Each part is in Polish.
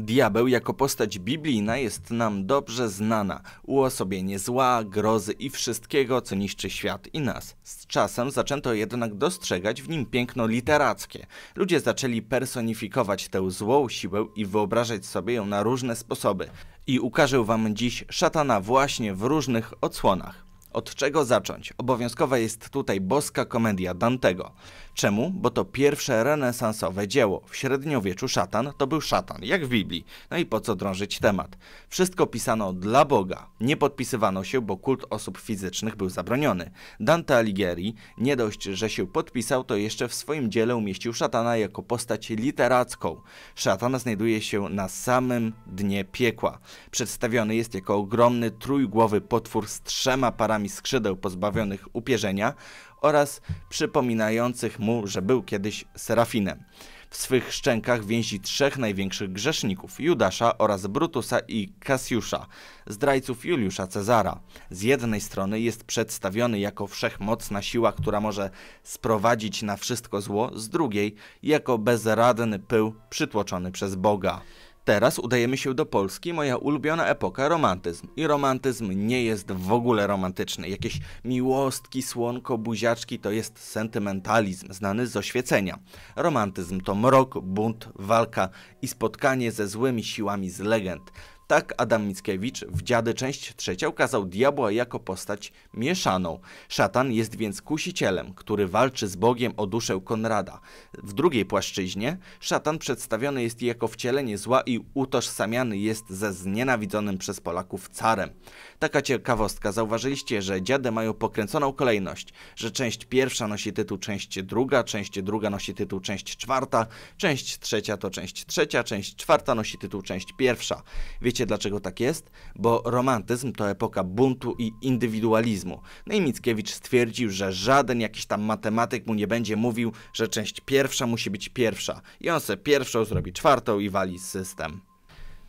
Diabeł jako postać biblijna jest nam dobrze znana. Uosobienie zła, grozy i wszystkiego, co niszczy świat i nas. Z czasem zaczęto jednak dostrzegać w nim piękno literackie. Ludzie zaczęli personifikować tę złą siłę i wyobrażać sobie ją na różne sposoby. I ukażę wam dziś szatana właśnie w różnych odsłonach. Od czego zacząć? Obowiązkowa jest tutaj boska komedia Dantego. Czemu? Bo to pierwsze renesansowe dzieło. W średniowieczu szatan to był szatan, jak w Biblii. No i po co drążyć temat? Wszystko pisano dla Boga. Nie podpisywano się, bo kult osób fizycznych był zabroniony. Dante Alighieri nie dość, że się podpisał, to jeszcze w swoim dziele umieścił szatana jako postać literacką. Szatan znajduje się na samym dnie piekła. Przedstawiony jest jako ogromny trójgłowy potwór z trzema parami skrzydeł pozbawionych upierzenia, oraz przypominających mu, że był kiedyś serafinem. W swych szczękach więzi trzech największych grzeszników: Judasza oraz Brutusa i Kasiusza, zdrajców Juliusza Cezara. Z jednej strony jest przedstawiony jako wszechmocna siła, która może sprowadzić na wszystko zło, z drugiej jako bezradny pył przytłoczony przez Boga. Teraz udajemy się do Polski, moja ulubiona epoka, romantyzm. I romantyzm nie jest w ogóle romantyczny. Jakieś miłostki, słonko, buziaczki to jest sentymentalizm, znany z oświecenia. Romantyzm to mrok, bunt, walka i spotkanie ze złymi siłami z legend. Tak Adam Mickiewicz w Dziady część trzecia ukazał diabła jako postać mieszaną. Szatan jest więc kusicielem, który walczy z Bogiem o duszę Konrada. W drugiej płaszczyźnie szatan przedstawiony jest jako wcielenie zła i utożsamiany jest ze znienawidzonym przez Polaków carem. Taka ciekawostka, zauważyliście, że Dziady mają pokręconą kolejność, że część pierwsza nosi tytuł część druga, część druga nosi tytuł część czwarta, część trzecia to część trzecia, część czwarta nosi tytuł część pierwsza. Wiecie Wiecie dlaczego tak jest? Bo romantyzm to epoka buntu i indywidualizmu. No i Mickiewicz stwierdził, że żaden jakiś tam matematyk mu nie będzie mówił, że część pierwsza musi być pierwsza. I on se pierwszą zrobi czwartą i wali system.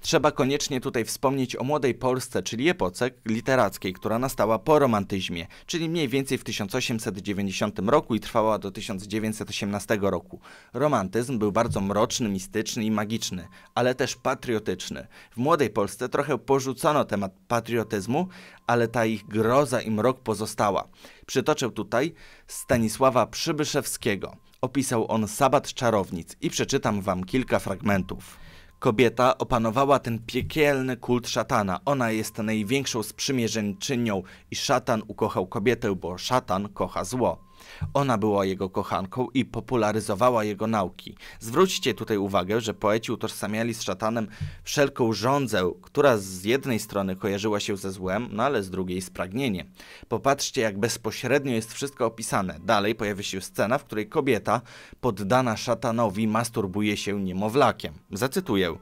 Trzeba koniecznie tutaj wspomnieć o młodej Polsce, czyli epoce literackiej, która nastała po romantyzmie, czyli mniej więcej w 1890 roku i trwała do 1918 roku. Romantyzm był bardzo mroczny, mistyczny i magiczny, ale też patriotyczny. W młodej Polsce trochę porzucono temat patriotyzmu, ale ta ich groza i mrok pozostała. Przytoczę tutaj Stanisława Przybyszewskiego. Opisał on sabat czarownic i przeczytam wam kilka fragmentów. Kobieta opanowała ten piekielny kult szatana. Ona jest największą sprzymierzeńczynią i szatan ukochał kobietę, bo szatan kocha zło. Ona była jego kochanką i popularyzowała jego nauki. Zwróćcie tutaj uwagę, że poeci utożsamiali z szatanem wszelką żądzę, która z jednej strony kojarzyła się ze złem, no ale z drugiej z pragnieniem. Popatrzcie, jak bezpośrednio jest wszystko opisane. Dalej pojawia się scena, w której kobieta poddana szatanowi masturbuje się niemowlakiem. Zacytuję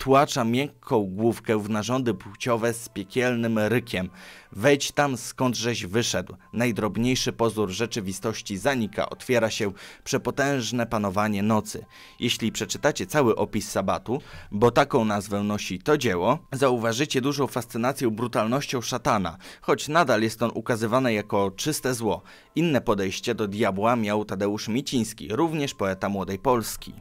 wtłacza miękką główkę w narządy płciowe z piekielnym rykiem. Wejdź tam, skądżeś wyszedł. Najdrobniejszy pozór rzeczywistości zanika, otwiera się przepotężne panowanie nocy. Jeśli przeczytacie cały opis sabatu, bo taką nazwę nosi to dzieło, zauważycie dużą fascynację brutalnością szatana, choć nadal jest on ukazywany jako czyste zło. Inne podejście do diabła miał Tadeusz Miciński, również poeta Młodej Polski.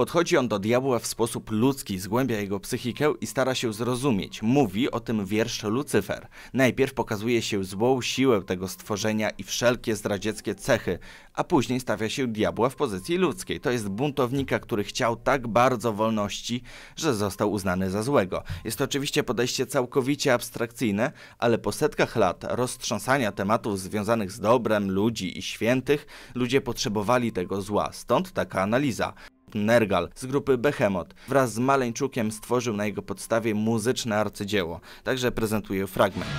Podchodzi on do diabła w sposób ludzki, zgłębia jego psychikę i stara się zrozumieć. Mówi o tym wiersz Lucyfer. Najpierw pokazuje się złą siłę tego stworzenia i wszelkie zdradzieckie cechy, a później stawia się diabła w pozycji ludzkiej. To jest buntownika, który chciał tak bardzo wolności, że został uznany za złego. Jest to oczywiście podejście całkowicie abstrakcyjne, ale po setkach lat roztrząsania tematów związanych z dobrem ludzi i świętych, ludzie potrzebowali tego zła. Stąd taka analiza. Nergal z grupy Behemoth. Wraz z Maleńczukiem stworzył na jego podstawie muzyczne arcydzieło. Także prezentuję fragment.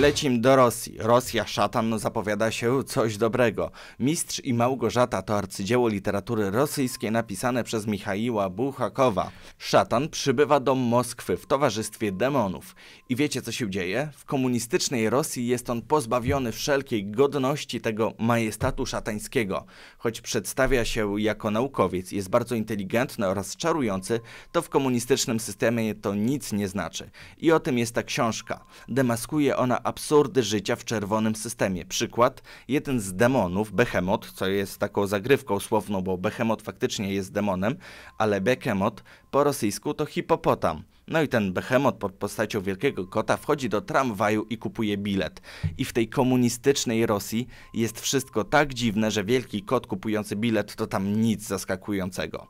Lecim do Rosji. Rosja, szatan, no zapowiada się coś dobrego. Mistrz i Małgorzata to arcydzieło literatury rosyjskiej napisane przez Michaiła Buchakowa. Szatan przybywa do Moskwy w towarzystwie demonów. I wiecie co się dzieje? W komunistycznej Rosji jest on pozbawiony wszelkiej godności tego majestatu szatańskiego. Choć przedstawia się jako naukowiec, jest bardzo inteligentny oraz czarujący, to w komunistycznym systemie to nic nie znaczy. I o tym jest ta książka. Demaskuje ona absurdy życia w czerwonym systemie. Przykład, jeden z demonów, Behemoth, co jest taką zagrywką słowną, bo Behemoth faktycznie jest demonem, ale Behemoth po rosyjsku to hipopotam. No i ten behemot pod postacią wielkiego kota wchodzi do tramwaju i kupuje bilet. I w tej komunistycznej Rosji jest wszystko tak dziwne, że wielki kot kupujący bilet to tam nic zaskakującego.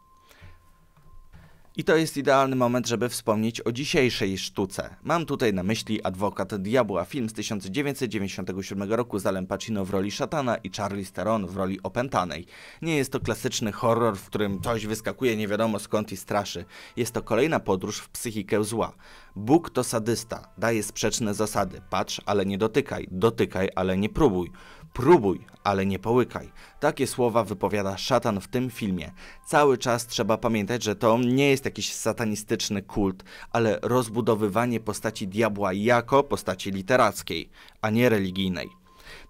I to jest idealny moment, żeby wspomnieć o dzisiejszej sztuce. Mam tutaj na myśli Adwokat Diabła, film z 1997 roku z Alem Pacino w roli szatana i Charlie Theron w roli opętanej. Nie jest to klasyczny horror, w którym coś wyskakuje nie wiadomo skąd i straszy. Jest to kolejna podróż w psychikę zła. Bóg to sadysta, daje sprzeczne zasady. Patrz, ale nie dotykaj, dotykaj, ale nie próbuj. Próbuj, ale nie połykaj. Takie słowa wypowiada szatan w tym filmie. Cały czas trzeba pamiętać, że to nie jest jakiś satanistyczny kult, ale rozbudowywanie postaci diabła jako postaci literackiej, a nie religijnej.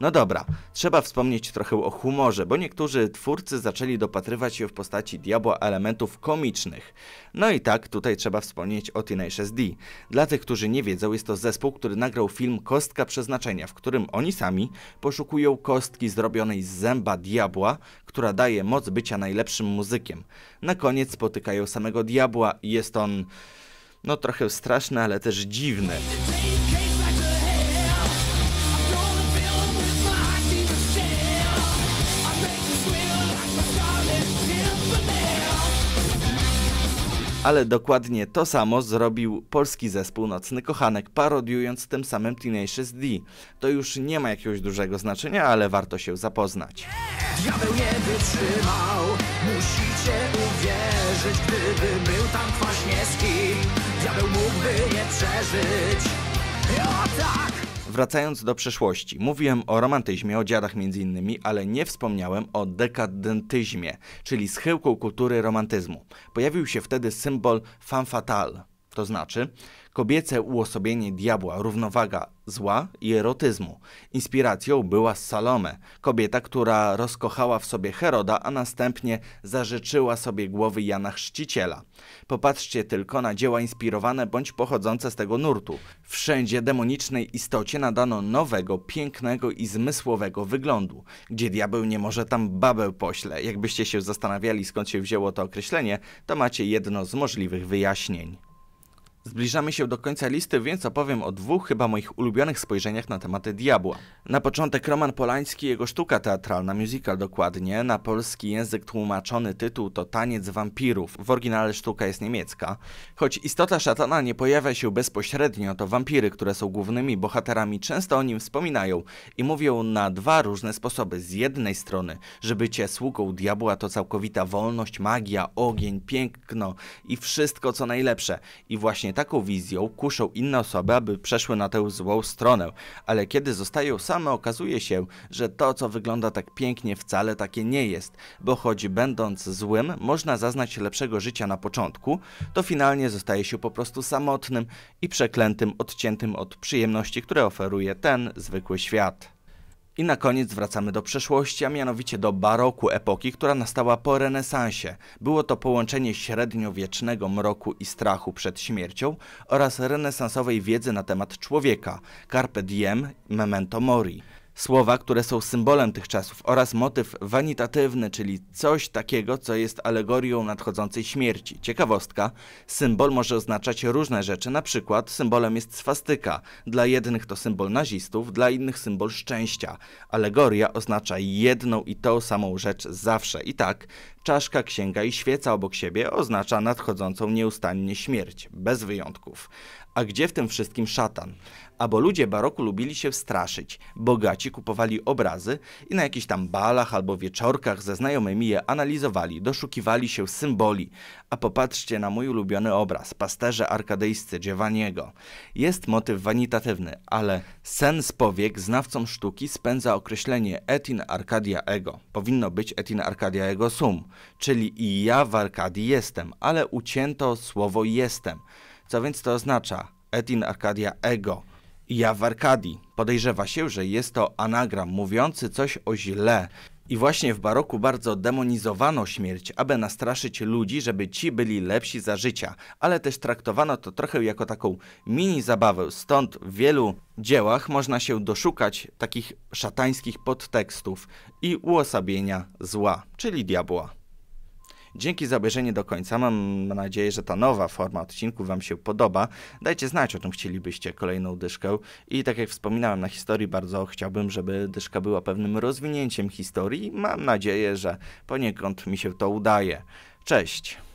No dobra, trzeba wspomnieć trochę o humorze, bo niektórzy twórcy zaczęli dopatrywać się w postaci diabła elementów komicznych. No i tak, tutaj trzeba wspomnieć o Tenacious D. Dla tych, którzy nie wiedzą, jest to zespół, który nagrał film Kostka Przeznaczenia, w którym oni sami poszukują kostki zrobionej z zęba diabła, która daje moc bycia najlepszym muzykiem. Na koniec spotykają samego diabła i jest on no trochę straszny, ale też dziwny. Ale dokładnie to samo zrobił polski zespół Nocny Kochanek, parodiując tym samym Tenacious D. To już nie ma jakiegoś dużego znaczenia, ale warto się zapoznać. Diabeł nie wytrzymał, musicie uwierzyć, gdyby był tam Kwaśniewski, diabeł mógłby je przeżyć. O tak! Wracając do przeszłości, mówiłem o romantyzmie, o dziadach między innymi, ale nie wspomniałem o dekadentyzmie, czyli schyłku kultury romantyzmu. Pojawił się wtedy symbol femme fatale, to znaczy kobiece uosobienie diabła, równowaga zła i erotyzmu. Inspiracją była Salome, kobieta, która rozkochała w sobie Heroda, a następnie zażyczyła sobie głowy Jana Chrzciciela. Popatrzcie tylko na dzieła inspirowane bądź pochodzące z tego nurtu. Wszędzie demonicznej istocie nadano nowego, pięknego i zmysłowego wyglądu. Gdzie diabeł nie może, tam babę pośle. Jakbyście się zastanawiali skąd się wzięło to określenie, to macie jedno z możliwych wyjaśnień. Zbliżamy się do końca listy, więc opowiem o dwóch chyba moich ulubionych spojrzeniach na tematy diabła. Na początek Roman Polański, jego sztuka teatralna, musical dokładnie, na polski język tłumaczony tytuł to Taniec Wampirów, w oryginale sztuka jest niemiecka. Choć istota szatana nie pojawia się bezpośrednio, to wampiry, które są głównymi bohaterami, często o nim wspominają i mówią na dwa różne sposoby. Z jednej strony, że bycie sługą diabła to całkowita wolność, magia, ogień, piękno i wszystko co najlepsze. I właśnie właśnie taką wizją kuszą inne osoby, aby przeszły na tę złą stronę, ale kiedy zostają same, okazuje się, że to, co wygląda tak pięknie, wcale takie nie jest, bo choć będąc złym, można zaznać lepszego życia na początku, to finalnie zostaje się po prostu samotnym i przeklętym, odciętym od przyjemności, które oferuje ten zwykły świat. I na koniec wracamy do przeszłości, a mianowicie do baroku epoki, która nastała po renesansie. Było to połączenie średniowiecznego mroku i strachu przed śmiercią oraz renesansowej wiedzy na temat człowieka, carpe diem, memento mori. Słowa, które są symbolem tych czasów oraz motyw wanitatywny, czyli coś takiego, co jest alegorią nadchodzącej śmierci. Ciekawostka, symbol może oznaczać różne rzeczy, na przykład symbolem jest swastyka. Dla jednych to symbol nazistów, dla innych symbol szczęścia. Alegoria oznacza jedną i tą samą rzecz zawsze. I tak, czaszka, księga i świeca obok siebie oznacza nadchodzącą nieustannie śmierć, bez wyjątków. A gdzie w tym wszystkim szatan? albo ludzie baroku lubili się straszyć. Bogaci kupowali obrazy i na jakichś tam balach albo wieczorkach ze znajomymi je analizowali, doszukiwali się symboli. A popatrzcie na mój ulubiony obraz, pasterze arkadyjscy Giovanniego. Jest motyw wanitatywny, ale sens powiek znawcom sztuki spędza określenie etin arcadia ego. Powinno być etin arcadia ego sum, czyli i ja w Arkadii jestem, ale ucięto słowo jestem. Co więc to oznacza? Etin arcadia ego Jawarkadi. Podejrzewa się, że jest to anagram mówiący coś o źle. I właśnie w baroku bardzo demonizowano śmierć, aby nastraszyć ludzi, żeby ci byli lepsi za życia, ale też traktowano to trochę jako taką mini zabawę, stąd w wielu dziełach można się doszukać takich szatańskich podtekstów i uosabienia zła, czyli diabła. Dzięki za obejrzenie do końca. Mam nadzieję, że ta nowa forma odcinków Wam się podoba. Dajcie znać, o czym chcielibyście kolejną dyszkę. I tak jak wspominałem na historii, bardzo chciałbym, żeby dyszka była pewnym rozwinięciem historii. Mam nadzieję, że poniekąd mi się to udaje. Cześć!